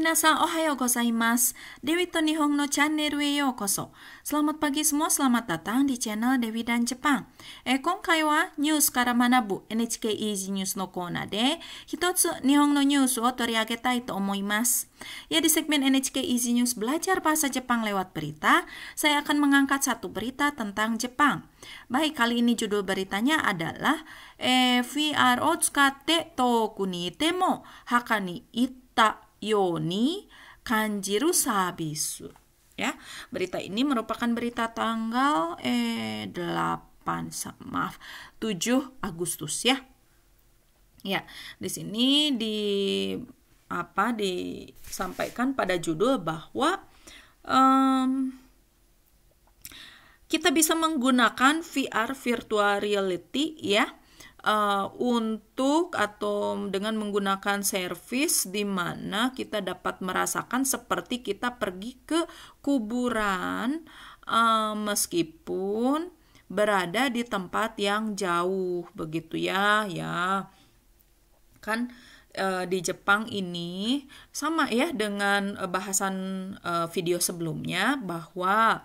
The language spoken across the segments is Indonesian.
皆さん、おはようございます。Dewi to Nihong no Channel he Koso. Selamat pagi semua, selamat datang di channel Dewi dan Jepang. Eh, news kara bu? NHK Easy News de. Hitotsu News Ya di segmen NHK Easy News Belajar Bahasa Jepang lewat berita, saya akan mengangkat satu berita tentang Jepang. Baik, kali ini judul beritanya adalah eh, VR を使って遠くにいても墓に行った Yoni Kanjiru Sabisu. Ya, berita ini merupakan berita tanggal eh 8 maaf 7 Agustus ya. Ya, di sini di apa disampaikan pada judul bahwa um, kita bisa menggunakan VR virtual reality ya uh, untuk atau dengan menggunakan servis di mana kita dapat merasakan seperti kita pergi ke kuburan uh, meskipun berada di tempat yang jauh begitu ya ya kan e, di Jepang ini sama ya dengan bahasan e, video sebelumnya bahwa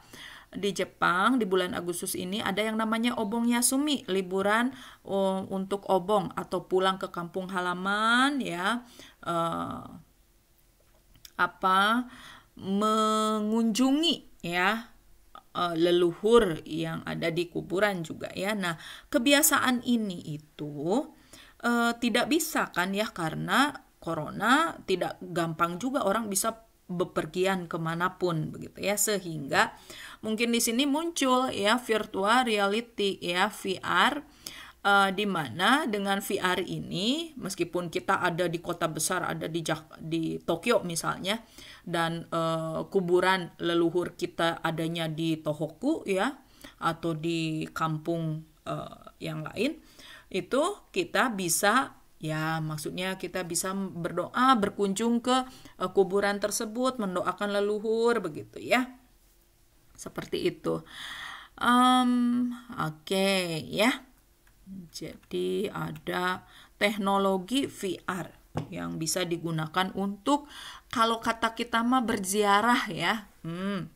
di Jepang di bulan Agustus ini ada yang namanya Obong Yasumi, liburan um, untuk obong atau pulang ke kampung halaman ya. Uh, apa mengunjungi ya eh, leluhur yang ada di kuburan juga ya. Nah, kebiasaan ini itu uh, tidak bisa kan ya karena corona tidak gampang juga orang bisa bepergian kemanapun begitu ya sehingga mungkin di sini muncul ya virtual reality ya VR uh, eh, di mana dengan VR ini meskipun kita ada di kota besar ada di Jak di Tokyo misalnya dan uh, kuburan leluhur kita adanya di Tohoku ya atau di kampung uh, yang lain itu kita bisa Ya, maksudnya kita bisa berdoa, berkunjung ke uh, kuburan tersebut, mendoakan leluhur begitu ya. Seperti itu. Um, oke okay, ya. Jadi ada teknologi VR yang bisa digunakan untuk kalau kata kita mah berziarah ya. Hmm.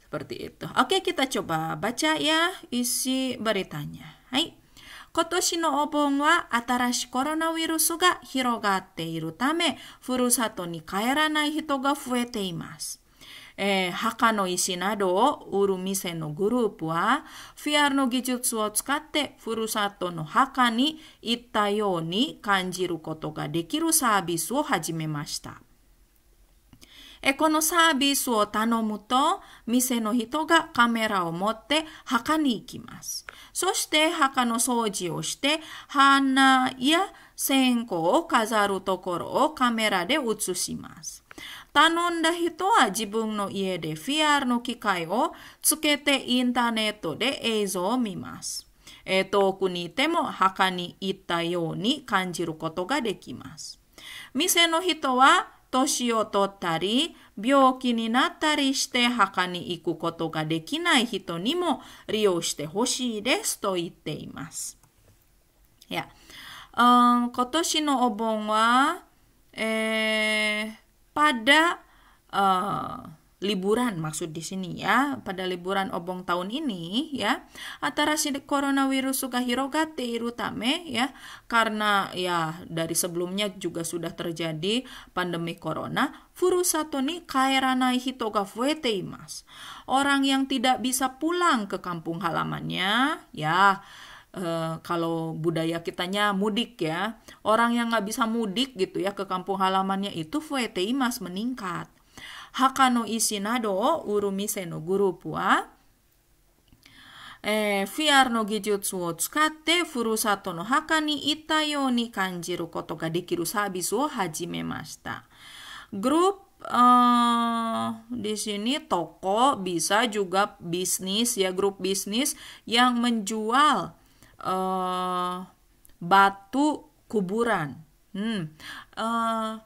Seperti itu. Oke, okay, kita coba baca ya isi beritanya. Hai. 今年のお盆は新しいコロナウイルスが広がっているため、ふるさとに帰らない人が増えています。えー、墓の石などを売る店のグループは、PR の技術を使ってふるさとの墓に行ったように感じることができるサービスを始めました。えこのサービスを頼むと、店の人がカメラを持って墓に行きます。そして墓の掃除をして、花や線香を飾るところをカメラで写します。頼んだ人は自分の家で VR の機械をつけてインターネットで映像を見ます。え遠くにいても墓に行ったように感じることができます。店の人は年を取ったり、病気になったりして墓に行くことができない人にも利用してほしいですと言っています。いや、うん、今年のお盆は、えー、p liburan maksud di sini ya pada liburan obong tahun ini ya antara si coronavirus suka hirogate irutame ya karena ya dari sebelumnya juga sudah terjadi pandemi corona furusato ni kaeranai hito ga fuete imas orang yang tidak bisa pulang ke kampung halamannya ya Uh, kalau budaya kitanya mudik ya orang yang nggak bisa mudik gitu ya ke kampung halamannya itu fuete imas meningkat hakano isinado nado urumise no grupu wa e, eh, VR no gijutsu wo tsukatte furusato no haka ni you ni kanjiru koto ga dekiru sabisu wo hajimemashita. Grup uh, eh, di sini toko bisa juga bisnis ya grup bisnis yang menjual uh, batu kuburan. Hmm. Uh,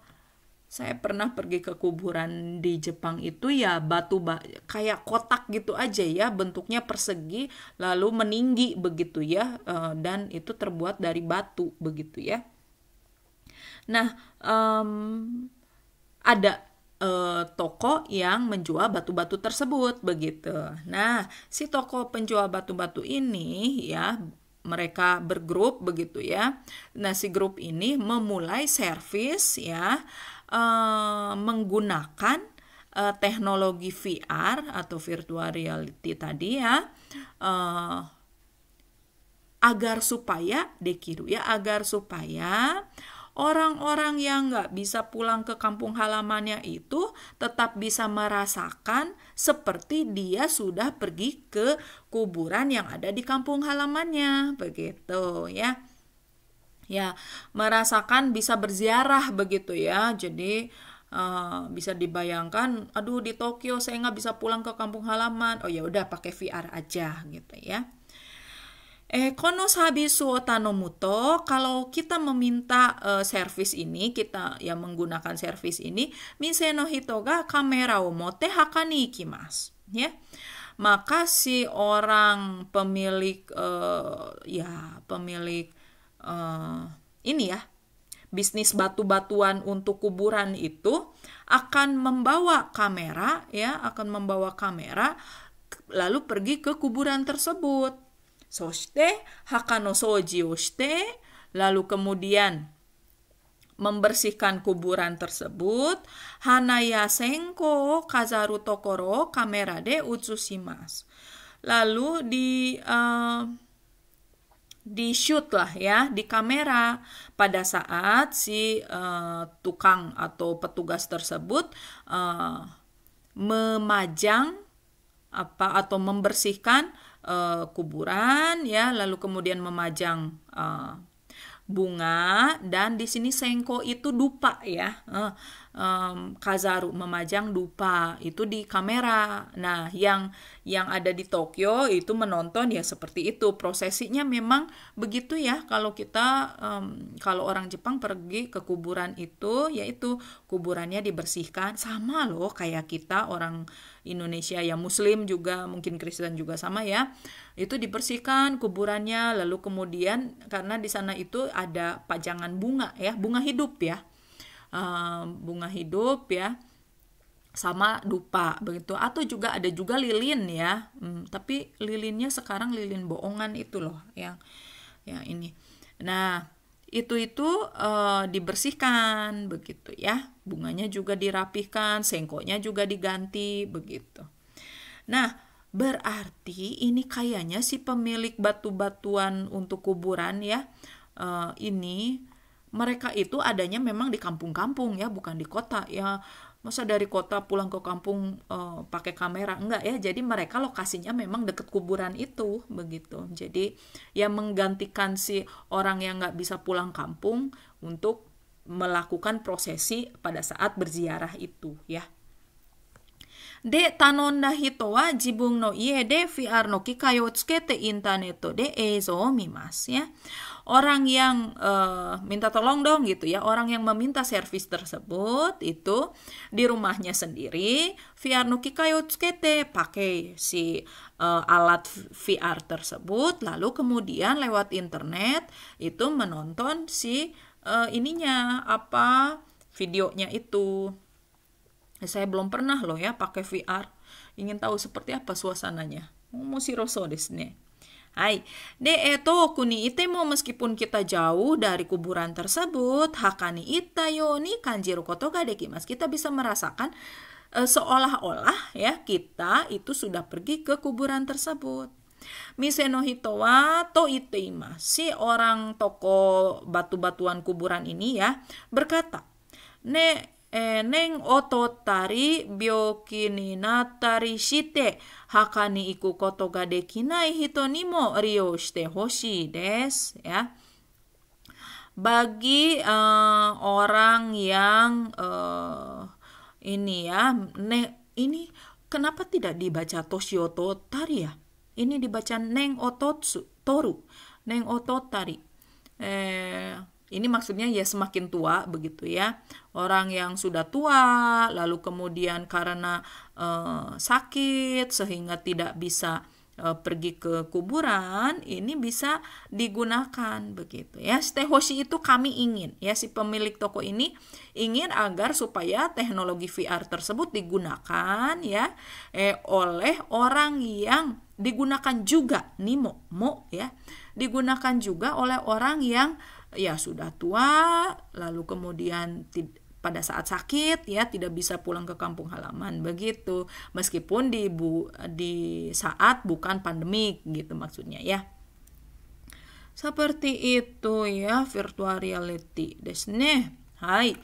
saya pernah pergi ke kuburan di Jepang itu ya batu ba kayak kotak gitu aja ya bentuknya persegi lalu meninggi begitu ya eh, dan itu terbuat dari batu begitu ya nah um, ada eh, toko yang menjual batu-batu tersebut begitu. Nah, si toko penjual batu-batu ini ya mereka bergrup begitu ya. Nah, si grup ini memulai servis ya eh, menggunakan eh, teknologi VR atau virtual reality tadi ya. Eh, agar supaya dekiru ya, agar supaya orang-orang yang nggak bisa pulang ke kampung halamannya itu tetap bisa merasakan seperti dia sudah pergi ke kuburan yang ada di kampung halamannya, begitu ya. Ya, merasakan bisa berziarah begitu ya. Jadi Uh, bisa dibayangkan, aduh di Tokyo saya nggak bisa pulang ke kampung halaman. Oh ya udah pakai VR aja gitu ya. Eh, suotano suotanomuto, kalau kita meminta uh, eh, service ini, kita yang menggunakan service ini, mise no ga kamera omote hakani nikimas ya. Maka si orang pemilik uh, ya pemilik uh, ini ya, bisnis batu-batuan untuk kuburan itu akan membawa kamera ya, akan membawa kamera lalu pergi ke kuburan tersebut Soshite haka soji shite, lalu kemudian membersihkan kuburan tersebut. Hanaya sengko kazaru tokoro kamera de utsushimasu. Lalu di uh, di shoot lah ya di kamera pada saat si uh, tukang atau petugas tersebut uh, memajang apa atau membersihkan e, kuburan ya lalu kemudian memajang e, bunga dan di sini sengko itu dupa ya e, e, kazaru memajang dupa itu di kamera nah yang yang ada di Tokyo itu menonton ya seperti itu prosesinya memang begitu ya kalau kita um, kalau orang Jepang pergi ke kuburan itu yaitu kuburannya dibersihkan sama loh kayak kita orang Indonesia yang Muslim juga mungkin Kristen juga sama ya itu dibersihkan kuburannya lalu kemudian karena di sana itu ada pajangan bunga ya bunga hidup ya uh, bunga hidup ya sama dupa begitu atau juga ada juga lilin ya hmm, tapi lilinnya sekarang lilin boongan itu loh yang ya ini nah itu itu e, dibersihkan begitu ya bunganya juga dirapihkan sengkoknya juga diganti begitu nah berarti ini kayaknya si pemilik batu-batuan untuk kuburan ya e, ini mereka itu adanya memang di kampung-kampung ya bukan di kota ya masa dari kota pulang ke kampung uh, pakai kamera enggak ya jadi mereka lokasinya memang deket kuburan itu begitu jadi ya menggantikan si orang yang nggak bisa pulang kampung untuk melakukan prosesi pada saat berziarah itu ya de tanonda hitowa jibung no iye de VR no kikayotsuke te internet de ezo mimas ya orang yang uh, minta tolong dong gitu ya, orang yang meminta servis tersebut itu di rumahnya sendiri VR nuki kayotsukete pakai si uh, alat VR tersebut lalu kemudian lewat internet itu menonton si uh, ininya apa videonya itu. Saya belum pernah loh ya pakai VR. Ingin tahu seperti apa suasananya. Mau si desu hai kuni ite mau meskipun kita jauh dari kuburan tersebut, hakani ita itayo ni kanjiru koto gadeki mas. Kita bisa merasakan e, seolah-olah ya kita itu sudah pergi ke kuburan tersebut. miseno hitowa hito ite to Si orang toko batu-batuan kuburan ini ya berkata, "Ne eneng otot tari ni tari shite haka ni iku koto ga dekinai hito ni mo ryo shite hoshi desu ya bagi uh, orang yang uh, ini ya ne, ini kenapa tidak dibaca toshioto tari ya ini dibaca neng ototsu toru neng ototari eh ini maksudnya ya semakin tua begitu ya. Orang yang sudah tua lalu kemudian karena uh, sakit sehingga tidak bisa uh, pergi ke kuburan ini bisa digunakan begitu ya. Stehoshi itu kami ingin ya si pemilik toko ini ingin agar supaya teknologi VR tersebut digunakan ya eh, oleh orang yang digunakan juga Nimo, Mo ya. Digunakan juga oleh orang yang ya sudah tua lalu kemudian pada saat sakit ya tidak bisa pulang ke kampung halaman begitu meskipun di bu di saat bukan pandemik gitu maksudnya ya seperti itu ya virtual reality desne hai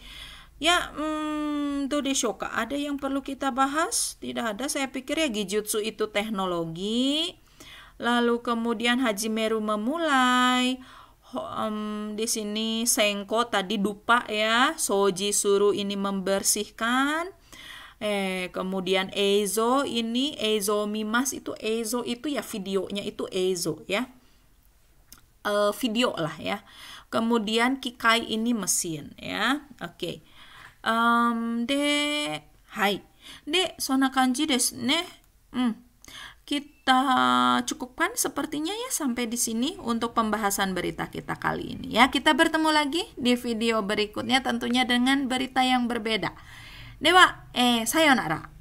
ya hmm, tuh Shoka ada yang perlu kita bahas tidak ada saya pikir ya gijutsu itu teknologi lalu kemudian Haji Meru memulai um, di sini Sengko tadi dupa ya. Soji suruh ini membersihkan. Eh, kemudian ezo ini ezo Mimas itu ezo itu ya videonya itu ezo ya. E, video lah ya. Kemudian Kikai ini mesin ya. Oke. Okay. Um, de hai. De sona kanji desu ne. Hmm kita cukupkan sepertinya ya sampai di sini untuk pembahasan berita kita kali ini ya. Kita bertemu lagi di video berikutnya tentunya dengan berita yang berbeda. Dewa, eh sayonara.